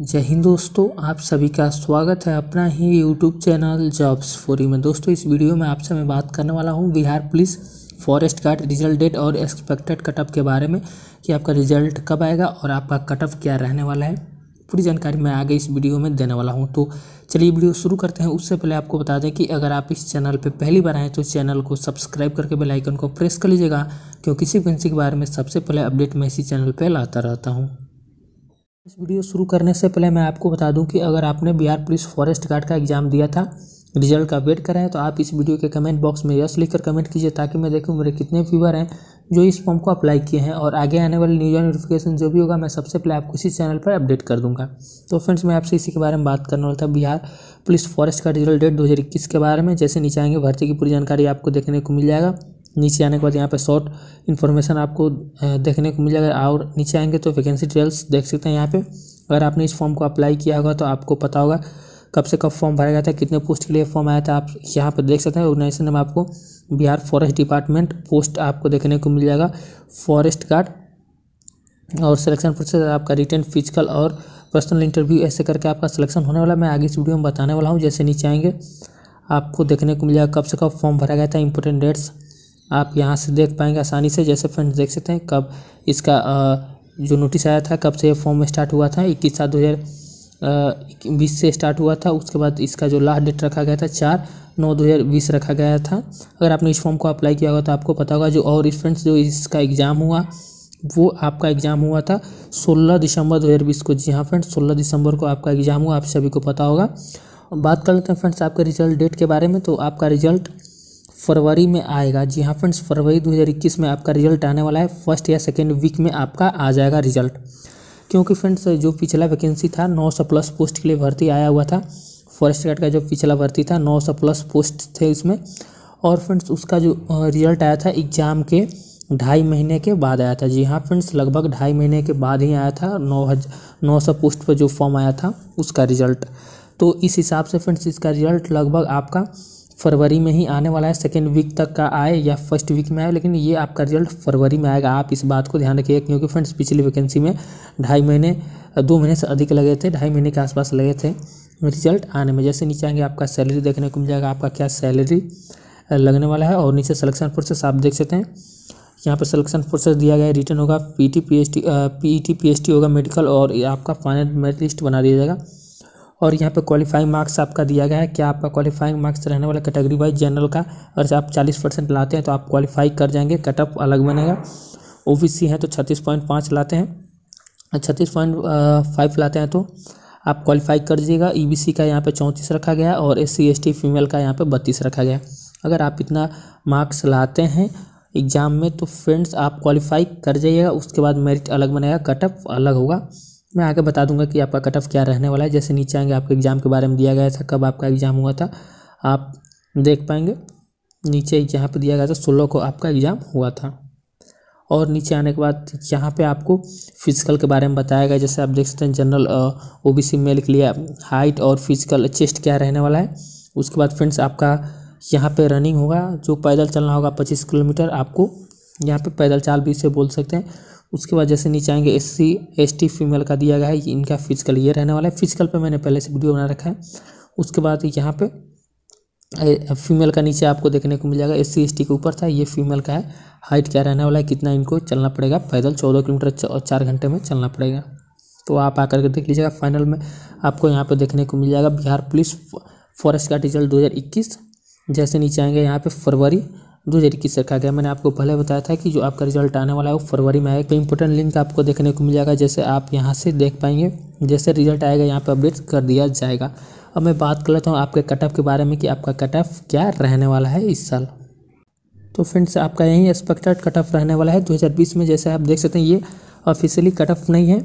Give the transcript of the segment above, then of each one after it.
जय हिंद दोस्तों आप सभी का स्वागत है अपना ही यूट्यूब चैनल जॉब्स फोरी में दोस्तों इस वीडियो में आपसे मैं बात करने वाला हूँ Bihar police forest guard result date और एक्सपेक्टेड कटअप के बारे में कि आपका रिजल्ट कब आएगा और आपका कटअप क्या रहने वाला है पूरी जानकारी मैं आगे इस वीडियो में देने वाला हूँ तो चलिए वीडियो शुरू करते हैं उससे पहले आपको बता दें कि अगर आप इस चैनल पर पहली बार आएँ तो चैनल को सब्सक्राइब करके बेलाइकन को प्रेस कर लीजिएगा क्योंकि इसी के बारे में सबसे पहले अपडेट मैं इसी चैनल पर लाता रहता हूँ इस वीडियो शुरू करने से पहले मैं आपको बता दूं कि अगर आपने बिहार पुलिस फॉरेस्ट गार्ड का एग्ज़ाम दिया था रिजल्ट का वेट करें तो आप इस वीडियो के कमेंट बॉक्स में यस लिखकर कमेंट कीजिए ताकि मैं देखूं मेरे कितने व्यूवर हैं जो इस फॉर्म को अप्लाई किए हैं और आगे आने वाले न्यूज नोटिफिकेशन जो भी होगा मैं सबसे पहले आपको इसी चैनल पर अपडेट कर दूंगा तो फ्रेंड्स मैं आपसे इसी के बारे में बात करने वाला था बिहार पुलिस फॉरेस्ट का रिजल्ट डेट दो के बारे में जैसे नीचे आएंगे भर्ती की पूरी जानकारी आपको देखने को मिल जाएगा नीचे आने के बाद यहाँ पे शॉर्ट इन्फॉर्मेशन आपको देखने को मिलेगा और नीचे आएंगे तो वैकेंसी डिटेल्स देख सकते हैं यहाँ पे अगर आपने इस फॉर्म को अप्लाई किया होगा तो आपको पता होगा कब से कब फॉर्म भरा गया था कितने पोस्ट के लिए फॉर्म आया था आप यहाँ पर देख सकते हैं ऑर्गेनाइजेशन नेम आपको बिहार फॉरेस्ट डिपार्टमेंट पोस्ट आपको देखने को मिल जाएगा फॉरेस्ट गार्ड और सिलेक्शन प्रोसेस आपका रिटर्न फिजिकल और पर्सनल इंटरव्यू ऐसे करके आपका सिलेक्शन होने वाला मैं आगे इस वीडियो में बताने वाला हूँ जैसे नीचे आएंगे आपको देखने को मिल जाएगा कब से कब फॉर्म भरा गया था इंपोर्टेंट डेट्स आप यहाँ से देख पाएंगे आसानी से जैसे फ्रेंड्स देख सकते हैं कब इसका जो नोटिस आया था कब से फॉर्म स्टार्ट हुआ था इक्कीस सात दो हज़ार बीस से स्टार्ट हुआ था उसके बाद इसका जो लास्ट डेट रखा गया था चार नौ दो हज़ार बीस रखा गया था अगर आपने इस फॉर्म को अप्लाई किया होगा तो आपको पता होगा जो और फ्रेंड्स जो इसका एग्ज़ाम हुआ वो आपका एग्ज़ाम हुआ था सोलह दिसंबर बीस को जी हाँ फ्रेंड्स सोलह दिसंबर को आपका एग्ज़ाम हुआ आप सभी को पता होगा बात कर लेते हैं फ्रेंड्स आपके रिजल्ट डेट के बारे में तो आपका रिजल्ट फरवरी में आएगा जी हाँ फ्रेंड्स फरवरी 2021 में आपका रिजल्ट आने वाला है फर्स्ट या सेकेंड वीक में आपका आ जाएगा रिजल्ट क्योंकि फ्रेंड्स जो पिछला वैकेंसी था 900 प्लस पोस्ट के लिए भर्ती आया हुआ था फर्स्ट गार्ड का जो पिछला भर्ती था 900 प्लस पोस्ट थे उसमें और फ्रेंड्स उसका जो रिजल्ट आया था एग्ज़ाम के ढाई महीने के बाद आया था जी हाँ फ्रेंड्स लगभग ढाई महीने के बाद ही आया था नौ हज़ार नौ सौ पोस्ट पर जो फॉर्म आया था उसका रिजल्ट तो इस हिसाब से फ्रेंड्स इसका रिजल्ट लगभग आपका फरवरी में ही आने वाला है सेकेंड वीक तक का आए या फर्स्ट वीक में आए लेकिन ये आपका रिजल्ट फरवरी में आएगा आप इस बात को ध्यान रखिएगा क्योंकि फ्रेंड्स पिछली वैकेंसी में ढाई महीने दो महीने से अधिक लगे थे ढाई महीने के आसपास लगे थे रिजल्ट आने में जैसे नीचे आएंगे आपका सैलरी देखने को मिल जाएगा आपका क्या सैलरी लगने वाला है और नीचे सलेक्शन प्रोसेस आप देख सकते हैं यहाँ पर सलेक्शन प्रोसेस दिया गया है रिटर्न होगा P T P S T P T P T होगा मेडिकल और आपका फाइनल मेरिट लिस्ट बना दिया जाएगा और यहाँ पे क्वालिफाइंग मार्क्स आपका दिया गया है क्या आपका क्वालिफाइंग मार्क्स रहने वाला कैटेगरी वाइज जनरल का अगर आप चालीस परसेंट लाते हैं तो आप क्वालिफाई कर जाएंगे कट ऑफ अलग बनेगा ओ है तो छत्तीस पॉइंट पाँच लाते हैं छत्तीस पॉइंट फाइव लाते हैं तो आप क्वालिफाई कर दीजिएगा ई e का यहाँ पर चौंतीस रखा गया और एस सी फीमेल का यहाँ पर बत्तीस रखा गया अगर आप इतना मार्क्स लाते हैं एग्ज़ाम में तो फ्रेंड्स आप क्वालिफाई कर जाइएगा उसके बाद मेरिट अलग बनेगा कटअप अलग होगा मैं आगे बता दूंगा कि आपका कट ऑफ क्या रहने वाला है जैसे नीचे आएंगे आपके एग्ज़ाम के बारे में दिया गया था कब आपका एग्ज़ाम हुआ था आप देख पाएंगे नीचे जहाँ पर दिया गया था सोलह को आपका एग्ज़ाम हुआ था और नीचे आने के बाद यहाँ पे आपको फिजिकल के बारे में बताया गया जैसे आप देख सकते हैं जनरल ओ बी सी में लिख लिया हाइट और फिजिकल चेस्ट क्या रहने वाला है उसके बाद फ्रेंड्स आपका यहाँ पे रनिंग होगा जो पैदल चलना होगा पच्चीस किलोमीटर आपको यहाँ पे पैदल चाल भी इसे बोल सकते हैं उसके बाद जैसे नीचे आएंगे S C S T female का दिया गया है इनका फिजिकल ये रहने वाला है फिजिकल पे मैंने पहले से वीडियो बना रखा है उसके बाद यहाँ पे फीमेल का नीचे आपको देखने को मिल जाएगा एस सी एस टी के ऊपर था ये फीमेल का है हाइट क्या रहने वाला है कितना इनको चलना पड़ेगा पैदल चौदह किलोमीटर और चार घंटे में चलना पड़ेगा तो आप आकर के देख लीजिएगा फाइनल में आपको यहाँ पे देखने को मिल जाएगा बिहार पुलिस फॉरेस्ट का रिजल्ट 2021 जैसे नीचे आएंगे यहाँ पे फरवरी दो हज़ार इक्कीस रखा गया मैंने आपको पहले बताया था कि जो आपका रिजल्ट आने वाला है वो फरवरी में आएगा तो इंपॉर्टेंट लिंक आपको देखने को मिल जाएगा जैसे आप यहाँ से देख पाएंगे जैसे रिजल्ट आएगा यहाँ पर अपडेट कर दिया जाएगा अब मैं बात कर लेता हूँ आपके कट ऑफ के बारे में कि आपका कट ऑफ क्या रहने वाला है इस साल तो फ्रेंड्स आपका यही एक्सपेक्टेड कट ऑफ रहने वाला है बीस में जैसे आप देख सकते हैं ये ऑफिशियली ऑफ नहीं है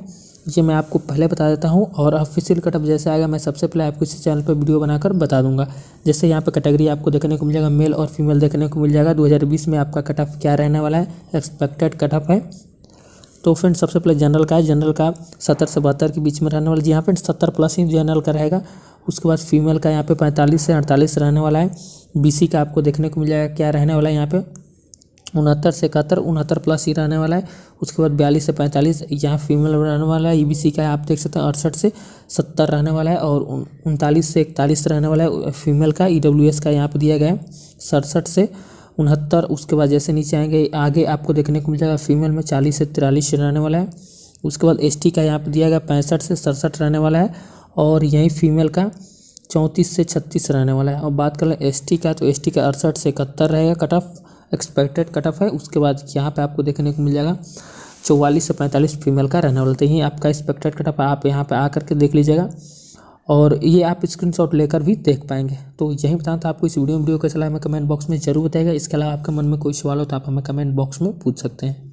ये मैं आपको पहले बता देता हूँ और ऑफिशियल कटअप जैसे आएगा मैं सबसे पहले आपको इसी चैनल पर वीडियो बनाकर बता दूंगा जैसे यहाँ पे कैटेगरी आपको देखने को मिल जाएगा मेल और फीमेल देखने को मिल जाएगा 2020 में आपका कटअप क्या रहने वाला है एक्सपेक्टेड कटअप है तो फ्रेंड सबसे पहले जनरल का है जनरल का सत्तर से बहत्तर के बीच में रहने वाला जी हाँ फ्रेंड सत्तर प्लस ही जनरल का रहेगा उसके बाद फीमेल का यहाँ पे पैंतालीस से अड़तालीस रहने वाला है बी का आपको देखने को मिल जाएगा क्या रहने वाला है यहाँ पर उनहत्तर से इकहत्तर उनहत्तर प्लस ही रहने वाला है उसके बाद बयालीस से पैंतालीस यहाँ फीमेल रहने वाला है ईबीसी का है आप देख सकते हैं अड़सठ से सत्तर रहने वाला है और उनतालीस से इकतालीस रहने वाला है फीमेल का ई e का यहाँ पर दिया गया है सड़सठ से उनहत्तर उसके बाद जैसे नीचे आएंगे आगे आपको देखने को मिल जाएगा फीमेल में चालीस से तिरालीस रहने वाला है उसके बाद एस का यहाँ पर दिया गया पैंसठ से सड़सठ रहने वाला है और यहीं फीमेल का चौंतीस से छत्तीस रहने वाला है और बात कर लें एस का तो एस का अड़सठ से इकहत्तर रहेगा cut off expected cut off है उसके बाद यहाँ पे आपको देखने को मिल जाएगा चौवालीस से पैंतालीस फीमेल का रहने वाले ही आपका एक्सपेक्टेड कट ऑफ आप यहाँ पर आ करके देख लीजिएगा और ये आप स्क्रीन लेकर भी देख पाएंगे तो यही बताना था तो आपको इस वीडियो में वीडियो कैसा लगा हमें कमेंट बॉक्स में जरूर बताएगा इसके अलावा आपके मन में कोई सवाल हो तो आप हमें कमेंट बॉक्स में पूछ सकते हैं